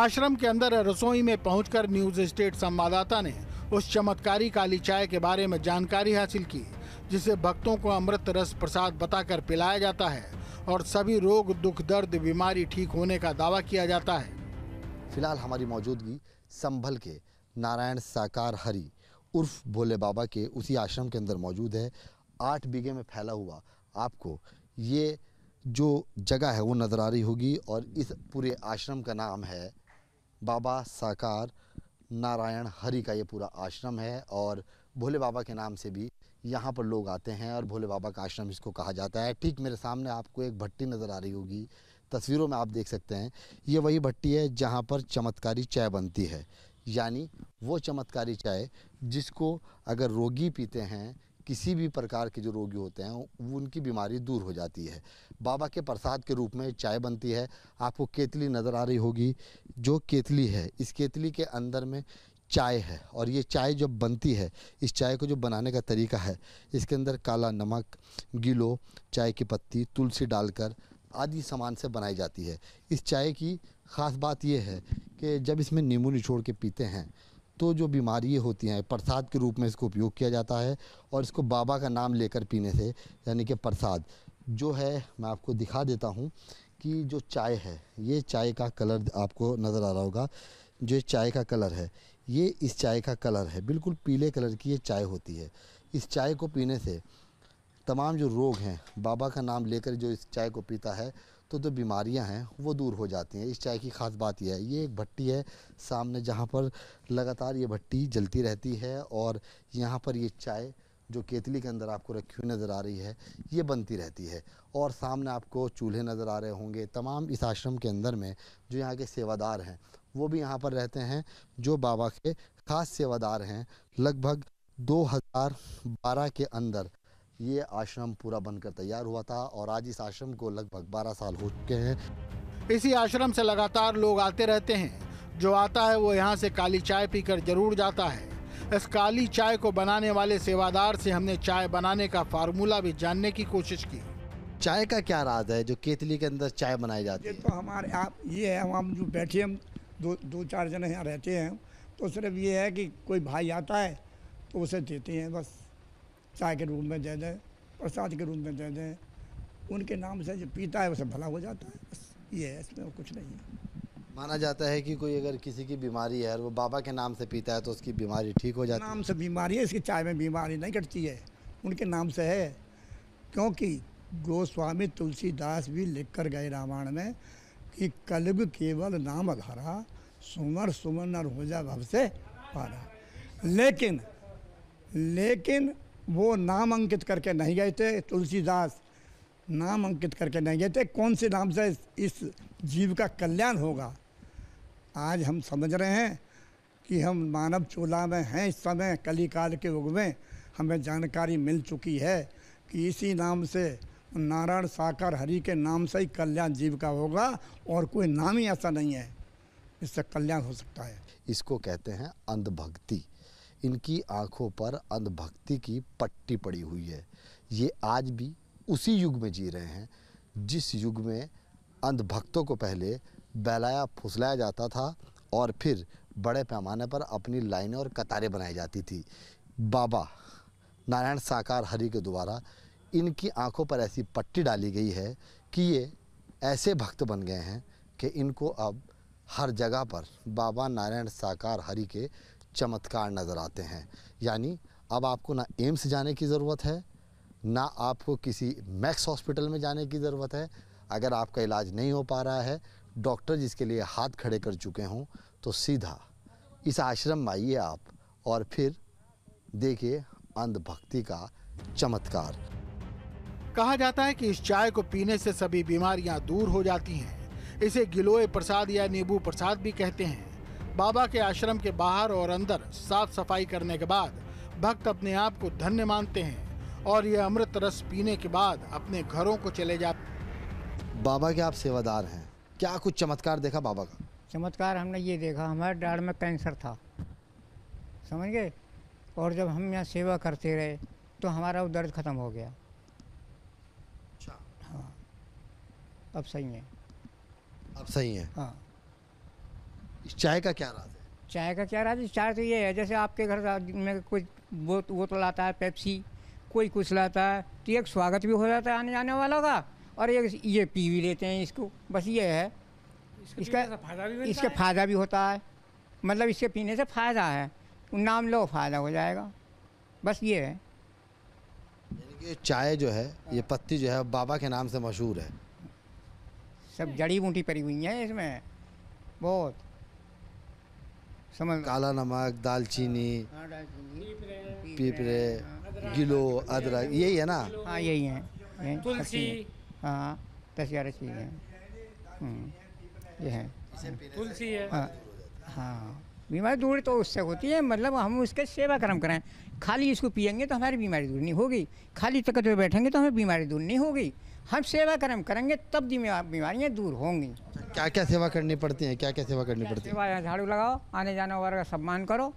आश्रम के अंदर रसोई में पहुंचकर न्यूज स्टेट संवाददाता ने उस चमत्कारी काली चाय के बारे में जानकारी हासिल की जिसे भक्तों को अमृत रस प्रसाद बताकर पिलाया जाता है और सभी रोग दुख दर्द बीमारी ठीक होने का दावा किया जाता है फिलहाल हमारी मौजूदगी संभल के नारायण साकार हरी उर्फ भोले बाबा के उसी आश्रम के अंदर मौजूद है आठ बीघे में फैला हुआ आपको ये जो जगह है वो नज़र आ रही होगी और इस पूरे आश्रम का नाम है बाबा साकार नारायण हरि का ये पूरा आश्रम है और भोले बाबा के नाम से भी यहाँ पर लोग आते हैं और भोले बाबा का आश्रम इसको कहा जाता है ठीक मेरे सामने आपको एक भट्टी नज़र आ रही होगी तस्वीरों में आप देख सकते हैं ये वही भट्टी है जहाँ पर चमत्कारी चाय बनती है यानी वो चमत्कारी चाय जिसको अगर रोगी पीते हैं किसी भी प्रकार के जो रोगी होते हैं उनकी बीमारी दूर हो जाती है बाबा के प्रसाद के रूप में चाय बनती है आपको केतली नज़र आ रही होगी जो केतली है इस केतली के अंदर में चाय है और ये चाय जब बनती है इस चाय को जो बनाने का तरीका है इसके अंदर काला नमक गिलो चाय की पत्ती तुलसी डालकर आदि सामान से बनाई जाती है इस चाय की ख़ास बात यह है कि जब इसमें नींबू निचोड़ के पीते हैं तो जो बीमारियाँ होती हैं प्रसाद के रूप में इसको उपयोग किया जाता है और इसको बाबा का नाम लेकर पीने से यानी कि प्रसाद जो है मैं आपको दिखा देता हूँ कि जो चाय है ये चाय का कलर आपको नज़र आ रहा होगा जो चाय का कलर है ये इस चाय का कलर है बिल्कुल पीले कलर की ये चाय होती है इस चाय को पीने से तमाम जो रोग हैं बाबा का नाम लेकर जो इस चाय को पीता है तो जो बीमारियां हैं वो दूर हो जाती हैं इस चाय की ख़ास बात यह है ये एक भट्टी है सामने जहाँ पर लगातार ये भट्टी जलती रहती है और यहाँ पर ये चाय जो केतली के अंदर आपको रखी हुई नज़र आ रही है ये बनती रहती है और सामने आपको चूल्हे नज़र आ रहे होंगे तमाम इस आश्रम के अंदर में जो यहाँ के सेवादार हैं वो भी यहाँ पर रहते हैं जो बाबा के ख़ास सेवादार हैं लगभग 2012 के अंदर ये आश्रम पूरा बनकर तैयार हुआ था और आज इस आश्रम को लगभग 12 साल हो चुके हैं इसी आश्रम से लगातार लोग आते रहते हैं जो आता है वो यहाँ से काली चाय पीकर जरूर जाता है इस काली चाय को बनाने वाले सेवादार से हमने चाय बनाने का फार्मूला भी जानने की कोशिश की चाय का क्या राज है जो केतली के अंदर चाय बनाई जाती है तो हमारे आप ये है हम जो बैठे हम दो दो चार जने यहाँ रहते हैं तो सिर्फ ये है कि कोई भाई आता है तो उसे देते हैं बस चाय के रूप में दे दें प्रसाद के रूप में दे दें उनके नाम से जो पीता है उसे भला हो जाता है बस ये है इसमें कुछ नहीं है माना जाता है कि कोई अगर किसी की बीमारी है और वो बाबा के नाम से पीता है तो उसकी बीमारी ठीक हो जाती है नाम से बीमारी है इसकी चाय में बीमारी नहीं कटती है उनके नाम से है क्योंकि गोस्वामी तुलसीदास भी लिख कर गए रामायण में कि कलब केवल नाम अघारा सुमर सुमन और हो जा भव से पारा लेकिन लेकिन वो नाम अंकित करके नहीं गए थे तुलसीदास नाम अंकित करके नहीं गए थे कौन से नाम से इस जीव का कल्याण होगा आज हम समझ रहे हैं कि हम मानव चोला में हैं इस समय कलिकाल के युग में हमें जानकारी मिल चुकी है कि इसी नाम से नारायण साकार हरि के नाम से ही कल्याण जीव का होगा और कोई नाम ही ऐसा नहीं है इससे कल्याण हो सकता है इसको कहते हैं अंधभक्ति इनकी आंखों पर अंधभक्ति की पट्टी पड़ी हुई है ये आज भी उसी युग में जी रहे हैं जिस युग में अंधभक्तों को पहले बहलाया फुसलाया जाता था और फिर बड़े पैमाने पर अपनी लाइनें और कतारें बनाई जाती थी बाबा नारायण साकार हरि के द्वारा इनकी आंखों पर ऐसी पट्टी डाली गई है कि ये ऐसे भक्त बन गए हैं कि इनको अब हर जगह पर बाबा नारायण साकार हरि के चमत्कार नज़र आते हैं यानी अब आपको ना एम्स जाने की ज़रूरत है ना आपको किसी मैक्स हॉस्पिटल में जाने की ज़रूरत है अगर आपका इलाज नहीं हो पा रहा है डॉक्टर जिसके लिए हाथ खड़े कर चुके हों तो सीधा इस आश्रम में आइए आप और फिर देखिए अंधभक्ति का चमत्कार कहा जाता है कि इस चाय को पीने से सभी बीमारियां दूर हो जाती हैं इसे गिलोय प्रसाद या नींबू प्रसाद भी कहते हैं बाबा के आश्रम के बाहर और अंदर साफ सफाई करने के बाद भक्त अपने आप को धन्य मानते हैं और ये अमृत रस पीने के बाद अपने घरों को चले जाते बाबा के आप सेवादार हैं क्या कुछ चमत्कार देखा बाबा का चमत्कार हमने ये देखा हमारे डाढ़ में कैंसर था समझ गए और जब हम यहाँ सेवा करते रहे तो हमारा वो दर्द ख़त्म हो गया अच्छा हाँ अब सही है अब सही है हाँ इस चाय का क्या राज है चाय का क्या राज है चाय तो ये है जैसे आपके घर में कोई वो वो तो लाता है पेप्सी कोई कुछ लाता है तो एक स्वागत भी हो जाता है आने जाने वालों का और एक ये पी भी लेते हैं इसको बस ये है इसका फायदा भी इसका फ़ायदा भी होता है मतलब इसके पीने से फ़ायदा है नाम लो फ़ायदा हो जाएगा बस ये है ये चाय जो है ये पत्ती जो है बाबा के नाम से मशहूर है सब जड़ी बूटी पड़ी हुई हैं इसमें बहुत समझ काला नमक दालचीनी हाँ, हाँ, पीपरे गिलो हाँ। अदरक यही है ना हाँ यही है तुलसी हाँ दस ग्यारह चीज़ है हम्म, ये है तुलसी है हाँ बीमारी दूर तो उससे होती है मतलब हम उसके सेवा कर्म करें खाली इसको पियेंगे तो हमारी बीमारी दूर नहीं होगी खाली तकत में बैठेंगे तो हमें बीमारी दूर नहीं होगी हम सेवा कर्म करेंगे तब बीमारियाँ दूर होंगी क्या अच्छा, क्या सेवा करनी पड़ती है क्या क्या सेवा करनी पड़ती है झाड़ू लगाओ आने जाने वाले का सम्मान करो